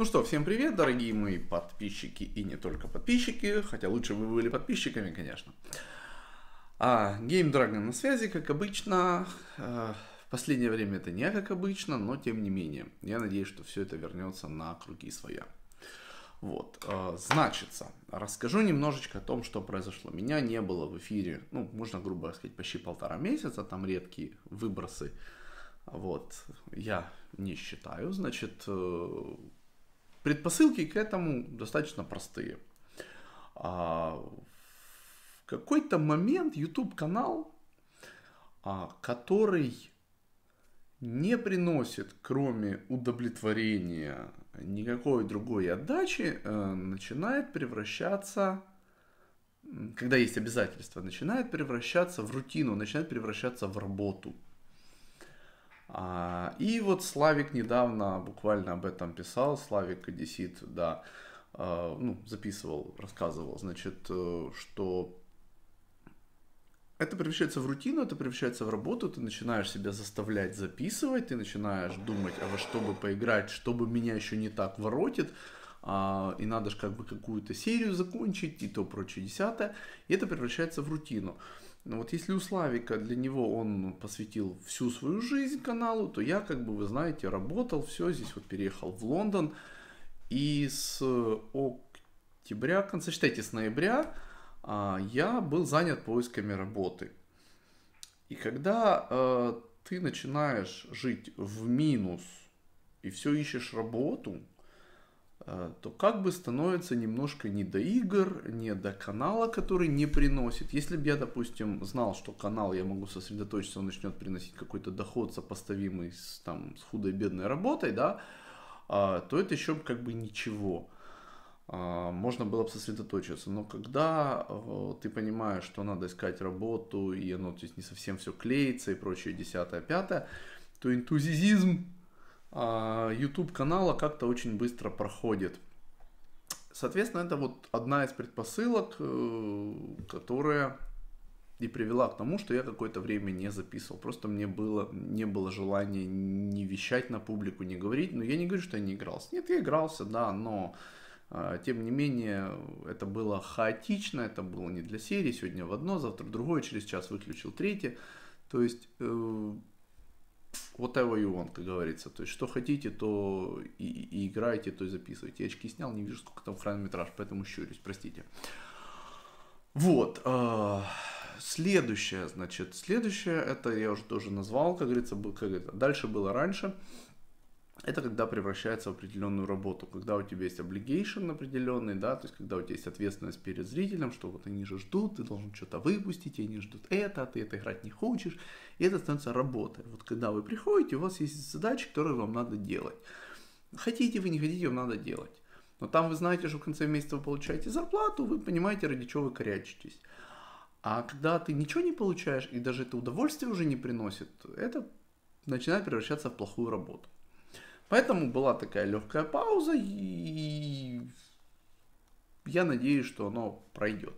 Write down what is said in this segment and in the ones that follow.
Ну что, всем привет, дорогие мои подписчики и не только подписчики, хотя лучше вы были подписчиками, конечно. А, Game Dragon на связи, как обычно. Э, в последнее время это не как обычно, но тем не менее. Я надеюсь, что все это вернется на круги своя. Вот, э, значится, расскажу немножечко о том, что произошло. Меня не было в эфире, ну, можно грубо сказать, почти полтора месяца, там редкие выбросы. Вот, я не считаю, значит, э, Предпосылки к этому достаточно простые. А, в какой-то момент YouTube канал, а, который не приносит, кроме удовлетворения, никакой другой отдачи, э, начинает превращаться, когда есть обязательства, начинает превращаться в рутину, начинает превращаться в работу – а, и вот Славик недавно буквально об этом писал, Славик Одессит, да, а, ну, записывал, рассказывал, значит, э, что это превращается в рутину, это превращается в работу, ты начинаешь себя заставлять записывать, ты начинаешь думать, а во что бы поиграть, что бы меня еще не так воротит, а, и надо же как бы какую-то серию закончить, и то прочее десятое, и это превращается в рутину. Но ну, вот если у Славика для него он посвятил всю свою жизнь каналу, то я, как бы вы знаете, работал, все, здесь вот переехал в Лондон. И с октября, конца, считайте, с ноября а, я был занят поисками работы. И когда э, ты начинаешь жить в минус и все ищешь работу, Э, то как бы становится немножко не до игр, не до канала, который не приносит. Если бы я, допустим, знал, что канал я могу сосредоточиться, он начнет приносить какой-то доход, сопоставимый с, там, с худой-бедной работой, да, а, то это еще как бы ничего. А, можно было бы сосредоточиться. Но когда э, ты понимаешь, что надо искать работу, и оно то есть, не совсем все клеится и прочее, десятое, пятое, то энтузизм а, YouTube канала как-то очень быстро проходит. Соответственно, это вот одна из предпосылок, э, которая и привела к тому, что я какое-то время не записывал. Просто мне было, не было желания не вещать на публику, не говорить. Но я не говорю, что я не игрался. Нет, я игрался, да, но а, тем не менее, это было хаотично, это было не для серии. Сегодня в одно, завтра в другое, через час выключил третье. То есть э, whatever you want, как говорится. То есть, что хотите, то и, и играйте, то и записывайте. Я очки снял, не вижу, сколько там хронометраж, поэтому щурюсь, простите. Вот. Э, следующее, значит, следующее, это я уже тоже назвал, как говорится, был, как это, дальше было раньше это когда превращается в определенную работу, когда у тебя есть obligation определенный, да, то есть когда у тебя есть ответственность перед зрителем, что вот они же ждут, ты должен что-то выпустить, и они ждут это, а ты это играть не хочешь, и это становится работой. Вот когда вы приходите, у вас есть задачи, которые вам надо делать. Хотите вы, не хотите, вам надо делать. Но там вы знаете, что в конце месяца вы получаете зарплату, вы понимаете, ради чего вы корячитесь. А когда ты ничего не получаешь, и даже это удовольствие уже не приносит, это начинает превращаться в плохую работу. Поэтому была такая легкая пауза, и я надеюсь, что оно пройдет.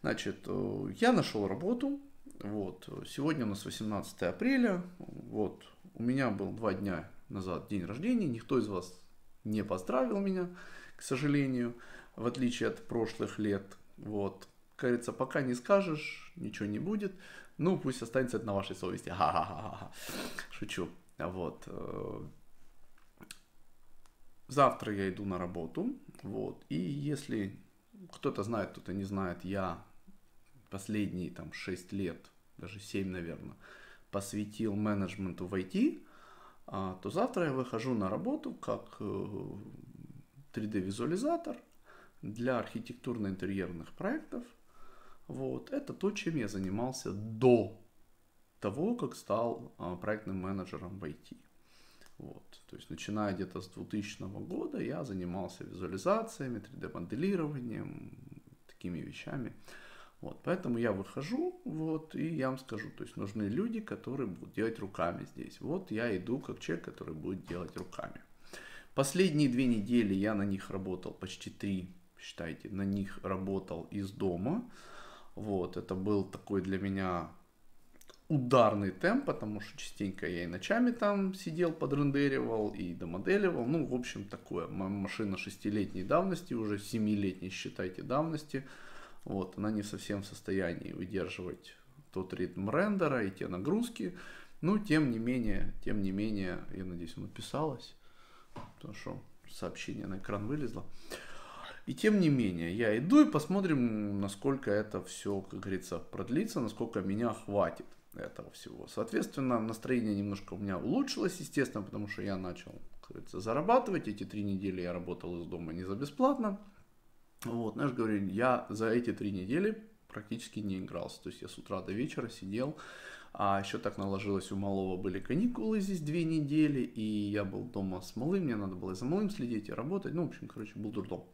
Значит, э, я нашел работу. Вот, сегодня у нас 18 апреля. Вот, у меня был два дня назад день рождения. Никто из вас не поздравил меня, к сожалению, в отличие от прошлых лет. Вот, как пока не скажешь, ничего не будет. Ну, пусть останется это на вашей совести. Ха-ха-ха. Шучу. Вот. Э, завтра я иду на работу, вот, и если кто-то знает, кто-то не знает, я последние там 6 лет, даже 7, наверное, посвятил менеджменту в IT, а, то завтра я выхожу на работу как 3D-визуализатор э, для архитектурно-интерьерных проектов. Вот. Это то, чем я занимался до того, как стал а, проектным менеджером в IT. Вот. То есть, начиная где-то с 2000 года, я занимался визуализациями, 3D-моделированием, такими вещами. Вот, поэтому я выхожу, вот, и я вам скажу, то есть нужны люди, которые будут делать руками здесь. Вот я иду как человек, который будет делать руками. Последние две недели я на них работал, почти три, считайте, на них работал из дома. Вот, это был такой для меня ударный темп, потому что частенько я и ночами там сидел, подрендеривал и домоделивал. Ну, в общем, такое. Моя Машина шестилетней давности, уже семилетней, считайте, давности. Вот, она не совсем в состоянии выдерживать тот ритм рендера и те нагрузки. Но, ну, тем не менее, тем не менее, я надеюсь, она писалась, потому что сообщение на экран вылезло. И тем не менее, я иду и посмотрим, насколько это все, как говорится, продлится, насколько меня хватит этого всего. Соответственно, настроение немножко у меня улучшилось, естественно, потому что я начал, как зарабатывать. Эти три недели я работал из дома не за бесплатно. Вот, знаешь, говорю, я за эти три недели практически не игрался. То есть я с утра до вечера сидел, а еще так наложилось, у малого были каникулы здесь две недели, и я был дома с малым, мне надо было и за малым следить и работать. Ну, в общем, короче, был дурдом.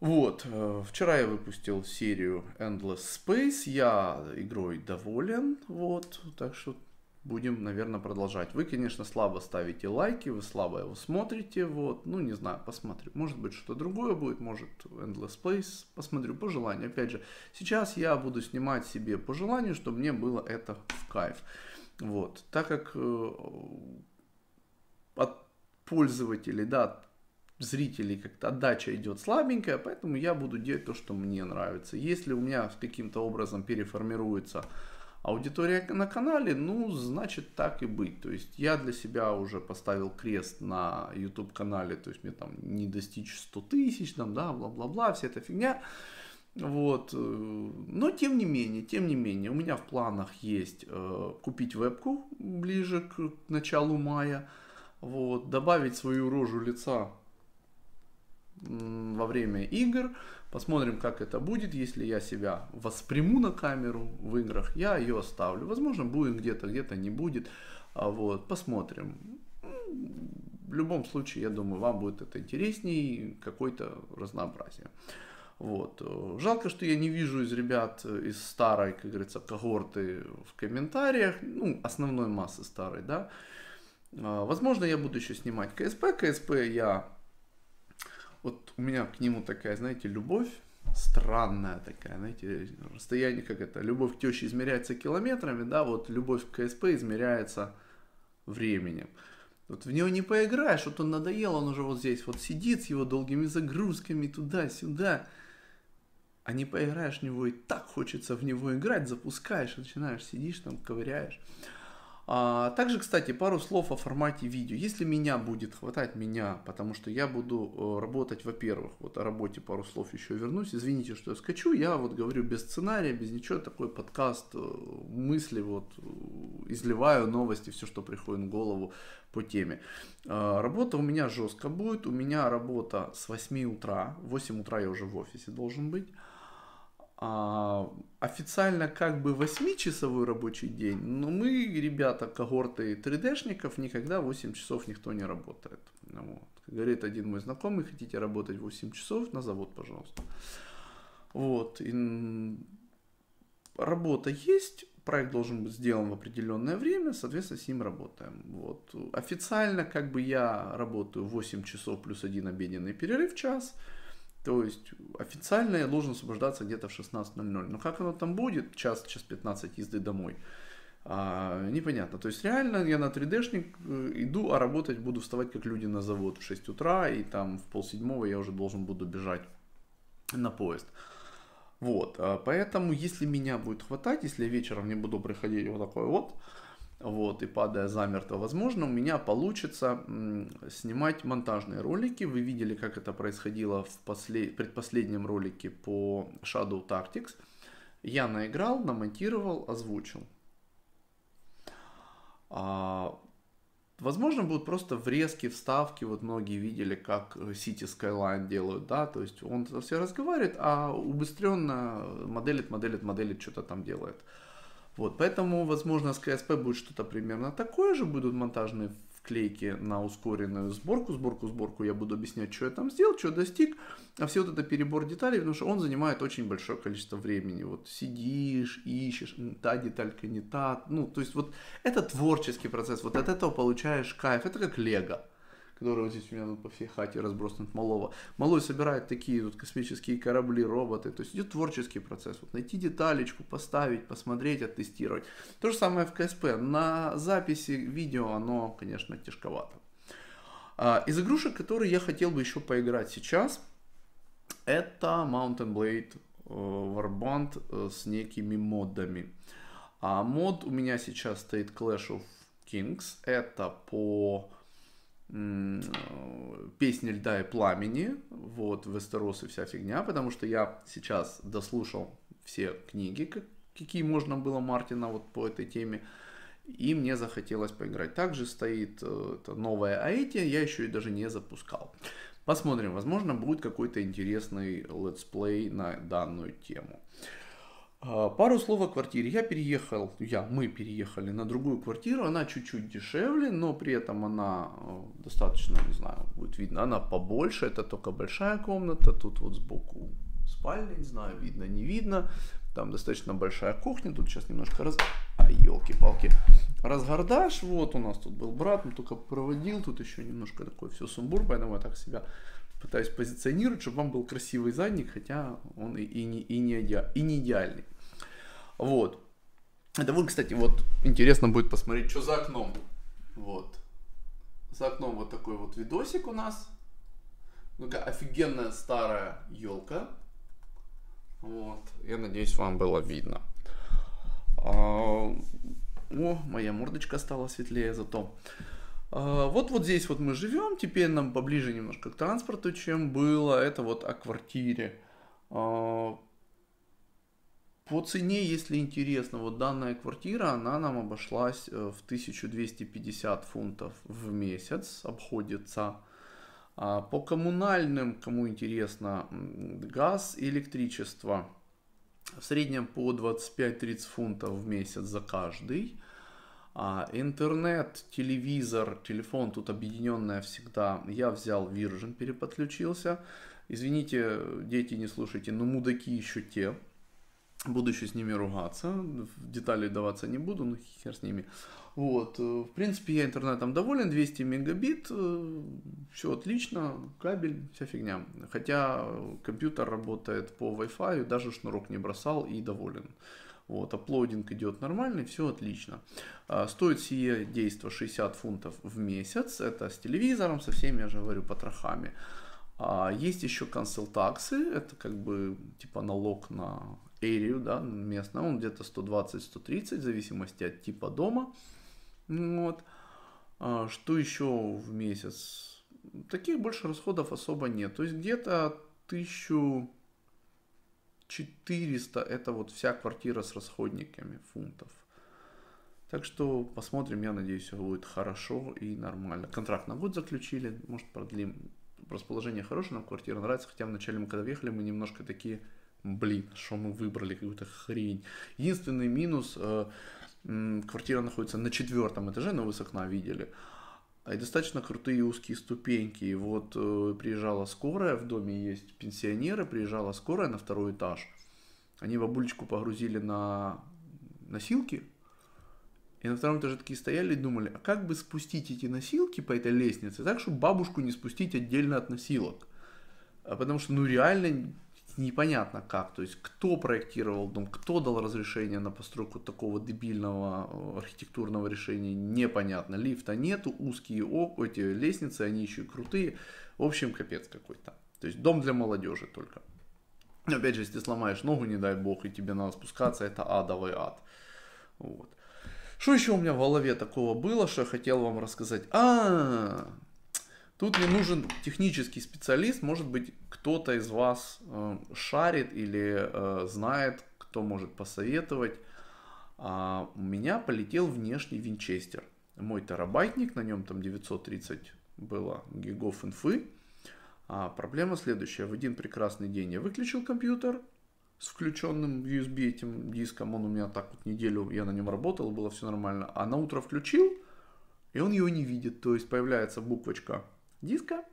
Вот, э, вчера я выпустил серию Endless Space, я игрой доволен, вот, так что будем, наверное, продолжать. Вы, конечно, слабо ставите лайки, вы слабо его смотрите, вот, ну, не знаю, посмотрю. Может быть, что-то другое будет, может, Endless Space, посмотрю по желанию. Опять же, сейчас я буду снимать себе по желанию, чтобы мне было это в кайф. Вот, так как э, от пользователей, да, зрителей как-то отдача идет слабенькая, поэтому я буду делать то, что мне нравится. Если у меня каким-то образом переформируется аудитория на канале, ну, значит, так и быть. То есть я для себя уже поставил крест на YouTube-канале, то есть мне там не достичь 100 тысяч, там, да, бла-бла-бла, вся эта фигня. Вот. Э, но тем не менее, тем не менее, у меня в планах есть э, купить вебку ближе к началу мая, вот, добавить свою рожу лица во время игр. Посмотрим, как это будет. Если я себя восприму на камеру в играх, я ее оставлю. Возможно, будет где-то, где-то не будет. А вот, посмотрим. В любом случае, я думаю, вам будет это интересней, какое-то разнообразие. Вот. Жалко, что я не вижу из ребят из старой, как говорится, когорты в комментариях, ну, основной массы старой, да. А, возможно, я буду еще снимать КСП. КСП я вот у меня к нему такая, знаете, любовь странная такая, знаете, расстояние как это, любовь к теще измеряется километрами, да, вот любовь к КСП измеряется временем. Вот в него не поиграешь, вот он надоел, он уже вот здесь вот сидит с его долгими загрузками туда-сюда. А не поиграешь в него и так хочется в него играть, запускаешь, начинаешь, сидишь там, ковыряешь. А, также, кстати, пару слов о формате видео. Если меня будет хватать, меня, потому что я буду э, работать, во-первых, вот о работе пару слов еще вернусь. Извините, что я скачу, я вот говорю без сценария, без ничего, такой подкаст, э, мысли вот э, изливаю, новости, все, что приходит в голову по теме. А, работа у меня жестко будет, у меня работа с 8 утра, в 8 утра я уже в офисе должен быть а, официально как бы 8-часовой рабочий день, но мы, ребята, когорты 3D-шников, никогда 8 часов никто не работает. Ну вот. Говорит один мой знакомый, хотите работать 8 часов, на завод, пожалуйста. Вот. И работа есть, проект должен быть сделан в определенное время, соответственно, с ним работаем. Вот. Официально как бы я работаю 8 часов плюс один обеденный перерыв час, то есть официально я должен освобождаться где-то в 16.00. Но как оно там будет, час, час 15 езды домой, а, непонятно. То есть реально я на 3D-шник э, иду, а работать буду вставать как люди на завод в 6 утра, и там в полседьмого я уже должен буду бежать на поезд. Вот, а поэтому если меня будет хватать, если я вечером не буду приходить вот такой вот, вот, и падая замертво, возможно, у меня получится снимать монтажные ролики. Вы видели, как это происходило в послед... предпоследнем ролике по Shadow Tactics. Я наиграл, намонтировал, озвучил. А... Возможно, будут просто врезки, вставки. Вот многие видели, как City Skyline делают, да, то есть он все разговаривает, а убыстренно моделит, моделит, моделит, что-то там делает. Вот, поэтому, возможно, с КСП будет что-то примерно такое же, будут монтажные вклейки на ускоренную сборку, сборку, сборку, я буду объяснять, что я там сделал, что достиг, а все вот это перебор деталей, потому что он занимает очень большое количество времени, вот сидишь, ищешь, та деталька не та, ну, то есть вот это творческий процесс, вот от этого получаешь кайф, это как лего, которые вот здесь у меня тут по всей хате разбросаны от Малого. Малой собирает такие вот космические корабли, роботы. То есть идет творческий процесс. Вот найти деталечку, поставить, посмотреть, оттестировать. То же самое в КСП. На записи видео оно, конечно, тяжковато. А, из игрушек, которые я хотел бы еще поиграть сейчас, это Mountain Blade э, Warband э, с некими модами. А мод у меня сейчас стоит Clash of Kings. Это по песни льда и пламени, вот, Вестерос и вся фигня, потому что я сейчас дослушал все книги, какие можно было Мартина вот по этой теме, и мне захотелось поиграть. Также стоит э, это новая Аэти, я еще и даже не запускал. Посмотрим, возможно, будет какой-то интересный летсплей на данную тему. А, пару слов о квартире. Я переехал, я, мы переехали на другую квартиру. Она чуть-чуть дешевле, но при этом она э, достаточно, не знаю, будет видно. Она побольше, это только большая комната. Тут вот сбоку спальня, не знаю, видно, не видно. Там достаточно большая кухня. Тут сейчас немножко раз... А, елки-палки. Разгардаш. Вот у нас тут был брат, он только проводил. Тут еще немножко такой все сумбур, поэтому я так себя пытаюсь позиционировать, чтобы вам был красивый задник, хотя он и, и, не, и, не, и не идеальный. Вот. Это вот, кстати, вот интересно будет посмотреть, что за окном. Вот. За окном вот такой вот видосик у нас. Ну-ка, офигенная старая елка. Вот. Я надеюсь, вам было видно. А... О, моя мордочка стала светлее зато. А, вот вот здесь вот мы живем, теперь нам поближе немножко к транспорту, чем было. Это вот о квартире. А, по цене, если интересно, вот данная квартира, она нам обошлась э, в 1250 фунтов в месяц, обходится. А, по коммунальным, кому интересно, газ электричество. В среднем по 25-30 фунтов в месяц за каждый. А, интернет, телевизор, телефон тут объединенное всегда. Я взял Virgin, переподключился. Извините, дети, не слушайте, но мудаки еще те. Буду еще с ними ругаться, в детали даваться не буду, но хер с ними. Вот, э, в принципе, я интернетом доволен, 200 мегабит, э, все отлично, кабель, вся фигня. Хотя компьютер работает по Wi-Fi, даже шнурок не бросал и доволен. Вот, аплодинг идет нормальный, все отлично. А, стоит сие действо 60 фунтов в месяц. Это с телевизором, со всеми, я же говорю, потрохами. А, есть еще консультаксы, это как бы типа налог на эрию, да, местно, он где-то 120-130, в зависимости от типа дома. Вот. А, что еще в месяц? Таких больше расходов особо нет. То есть где-то тысячу 400 это вот вся квартира с расходниками фунтов. Так что посмотрим, я надеюсь, все будет хорошо и нормально. Контракт на год заключили, может продлим. Расположение хорошее, нам квартира нравится, хотя вначале мы когда въехали, мы немножко такие, блин, что мы выбрали, какую-то хрень. Единственный минус, э, м, квартира находится на четвертом этаже, но вы с окна видели. А и достаточно крутые узкие ступеньки. И вот э, приезжала скорая, в доме есть пенсионеры, приезжала скорая на второй этаж. Они бабулечку погрузили на носилки, и на втором этаже такие стояли и думали, а как бы спустить эти носилки по этой лестнице так, чтобы бабушку не спустить отдельно от носилок. А потому что, ну, реально непонятно как, то есть кто проектировал дом, кто дал разрешение на постройку такого дебильного э, архитектурного решения, непонятно. Лифта нету, узкие окна, эти лестницы, они еще и крутые. В общем, капец какой-то. То есть дом для молодежи только. Опять же, если ты сломаешь ногу, не дай бог, и тебе надо спускаться, это адовый ад. Вот. Что еще у меня в голове такого было, что я хотел вам рассказать? А, -а, -а Тут не нужен технический специалист, может быть, кто-то из вас э, шарит или э, знает, кто может посоветовать. А у меня полетел внешний винчестер. Мой терабайтник, на нем там 930 было гигов инфы. А проблема следующая. В один прекрасный день я выключил компьютер с включенным USB этим диском. Он у меня так вот неделю, я на нем работал, было все нормально. А на утро включил, и он его не видит. То есть появляется буквочка диска,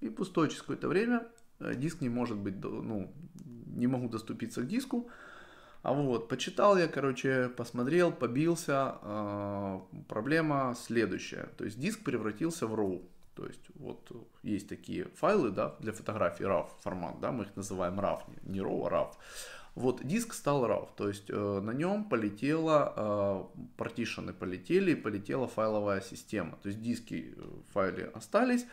и пустой через какое-то время э, диск не может быть, ну, не могу доступиться к диску. А вот, почитал я, короче, посмотрел, побился. Э, проблема следующая. То есть диск превратился в RAW. То есть вот есть такие файлы, да, для фотографий RAW формат, да, мы их называем RAW, не RAW, а RAW. Вот диск стал RAW, то есть э, на нем полетела, э, партишены полетели, полетела файловая система. То есть диски, э, файлы остались,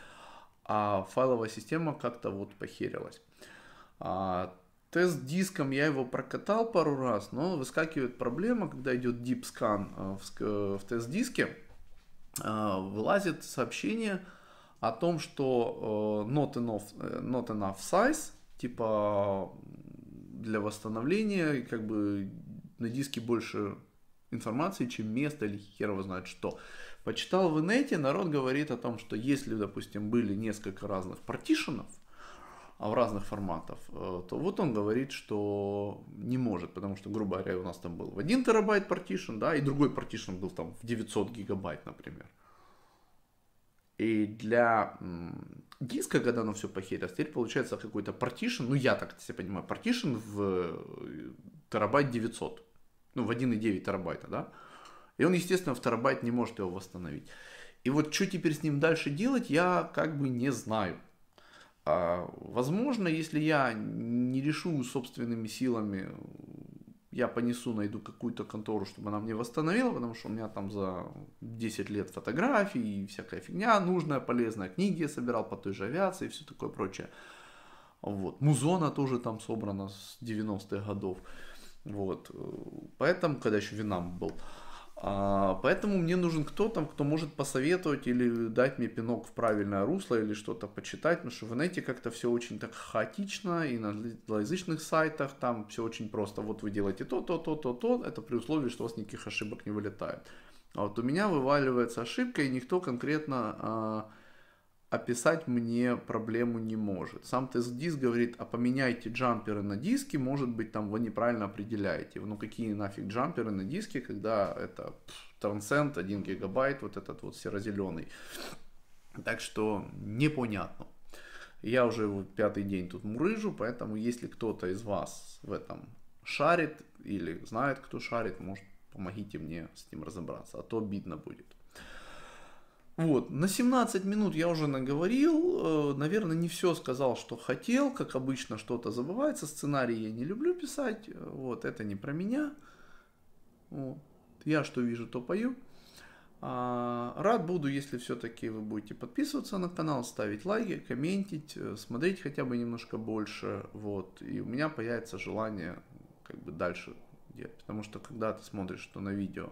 а файловая система как-то вот похерилась. А, тест диском я его прокатал пару раз, но выскакивает проблема, когда идет deep scan в, э, в тест диске, э, вылазит сообщение о том, что э, not enough, not enough size, типа для восстановления, и как бы на диске больше информации, чем место или хер его знает что. Почитал в инете, народ говорит о том, что если, допустим, были несколько разных партишенов, а в разных форматах, э, то вот он говорит, что не может, потому что, грубо говоря, у нас там был в 1 терабайт партишн, да, и другой партишн был там в 900 гигабайт, например. И для диска, когда оно все похерилось, а теперь получается какой-то партишн, ну я так себе понимаю, партишн в э, терабайт 900, ну в 1,9 терабайта, да, и он, естественно, в терабайт не может его восстановить. И вот что теперь с ним дальше делать, я как бы не знаю. А, возможно, если я не решу собственными силами я понесу, найду какую-то контору, чтобы она мне восстановила, потому что у меня там за 10 лет фотографии и всякая фигня нужная, полезная, книги я собирал по той же авиации и все такое прочее. Вот. Музона тоже там собрана с 90-х годов. Вот. Поэтому, когда еще Винам был. А, поэтому мне нужен кто-то, кто может посоветовать или дать мне пинок в правильное русло или что-то почитать, потому что в интернете как-то все очень так хаотично, и на англоязычных сайтах там все очень просто. Вот вы делаете то, то, то, то, то, это при условии, что у вас никаких ошибок не вылетает. А вот у меня вываливается ошибка, и никто конкретно а, описать мне проблему не может. Сам тест-диск говорит, а поменяйте джамперы на диски, может быть, там вы неправильно определяете. Ну какие нафиг джамперы на диске, когда это трансцент, 1 гигабайт, вот этот вот серо-зеленый. Так что непонятно. Я уже вот пятый день тут мурыжу, поэтому если кто-то из вас в этом шарит или знает, кто шарит, может, помогите мне с ним разобраться, а то обидно будет. Вот, на 17 минут я уже наговорил, э, наверное, не все сказал, что хотел, как обычно что-то забывается, сценарий я не люблю писать, э, вот, это не про меня, вот. я что вижу, то пою. А, рад буду, если все-таки вы будете подписываться на канал, ставить лайки, комментить, э, смотреть хотя бы немножко больше, вот, и у меня появится желание как бы дальше делать, потому что когда ты смотришь что на видео,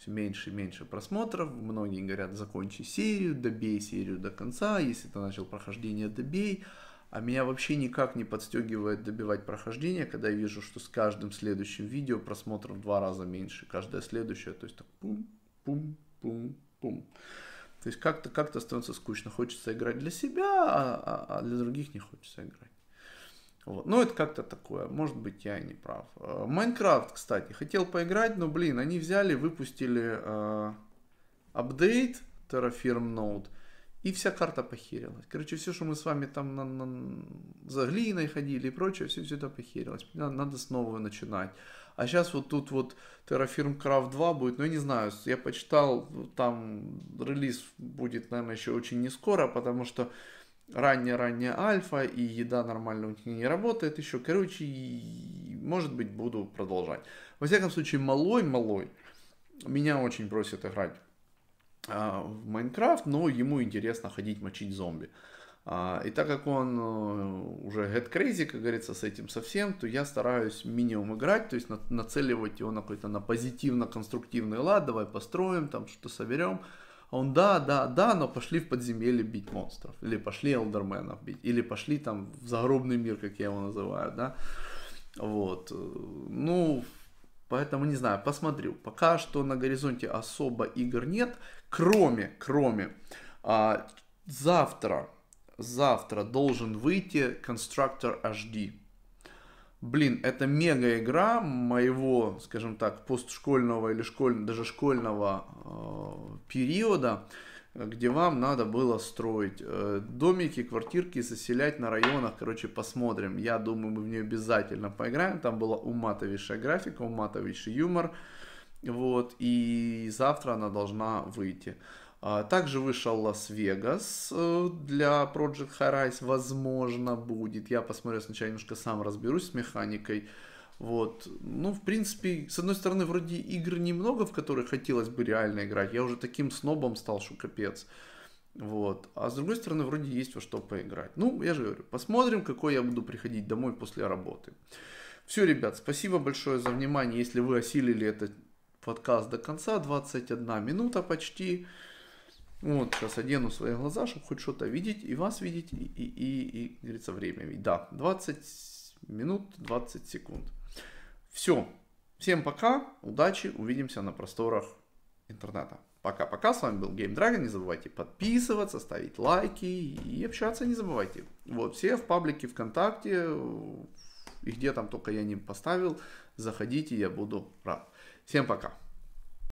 все меньше и меньше просмотров. Многие говорят, закончи серию, добей серию до конца. Если ты начал прохождение, добей. А меня вообще никак не подстегивает добивать прохождение, когда я вижу, что с каждым следующим видео просмотров в два раза меньше. Каждое следующее, то есть так пум, пум, пум, пум. То есть как-то как становится скучно. Хочется играть для себя, а, а, а для других не хочется играть. Вот. Ну, это как-то такое. Может быть, я и не прав. Э, Майнкрафт, кстати, хотел поиграть, но, блин, они взяли, выпустили э, апдейт Terrafirm Node, и вся карта похерилась. Короче, все, что мы с вами там на, на, за глиной ходили и прочее, все, все это похерилось. Надо, надо снова начинать. А сейчас вот тут вот Terrafirm Craft 2 будет, ну я не знаю, я почитал, там релиз будет, наверное, еще очень не скоро, потому что ранняя-ранняя альфа, и еда нормально у них не работает еще. Короче, может быть, буду продолжать. Во всяком случае, малой-малой меня очень просит играть а, в Майнкрафт, но ему интересно ходить мочить зомби. А, и так как он э, уже head crazy, как говорится, с этим совсем, то я стараюсь минимум играть, то есть нацеливать его на какой-то на позитивно-конструктивный лад, давай построим, там что-то соберем. А он, да, да, да, но пошли в подземелье бить монстров. Или пошли элдерменов бить. Или пошли там в загробный мир, как я его называю, да. Вот. Ну, поэтому не знаю, посмотрю. Пока что на горизонте особо игр нет. Кроме, кроме, а, завтра, завтра должен выйти Constructor HD блин, это мега игра моего, скажем так, постшкольного или школьного, даже школьного э, периода, где вам надо было строить э, домики, квартирки, заселять на районах, короче, посмотрим. Я думаю, мы в нее обязательно поиграем. Там была уматовейшая графика, уматовейший юмор. Вот, и завтра она должна выйти. А, также вышел Лас-Вегас э, для Project Horizon, возможно, будет. Я посмотрю сначала немножко сам разберусь с механикой. Вот. Ну, в принципе, с одной стороны, вроде игр немного, в которые хотелось бы реально играть. Я уже таким снобом стал, что капец. Вот. А с другой стороны, вроде есть во что поиграть. Ну, я же говорю, посмотрим, какой я буду приходить домой после работы. Все, ребят, спасибо большое за внимание. Если вы осилили этот подкаст до конца, 21 минута почти. Вот, сейчас одену свои глаза, чтобы хоть что-то видеть, и вас видеть, и, и, и, и как говорится, время видеть. Да, 20 минут, 20 секунд. Все. Всем пока, удачи, увидимся на просторах интернета. Пока-пока, с вами был Game Dragon, не забывайте подписываться, ставить лайки и общаться не забывайте. Вот, все в паблике ВКонтакте, и где там только я не поставил, заходите, я буду рад. Всем пока.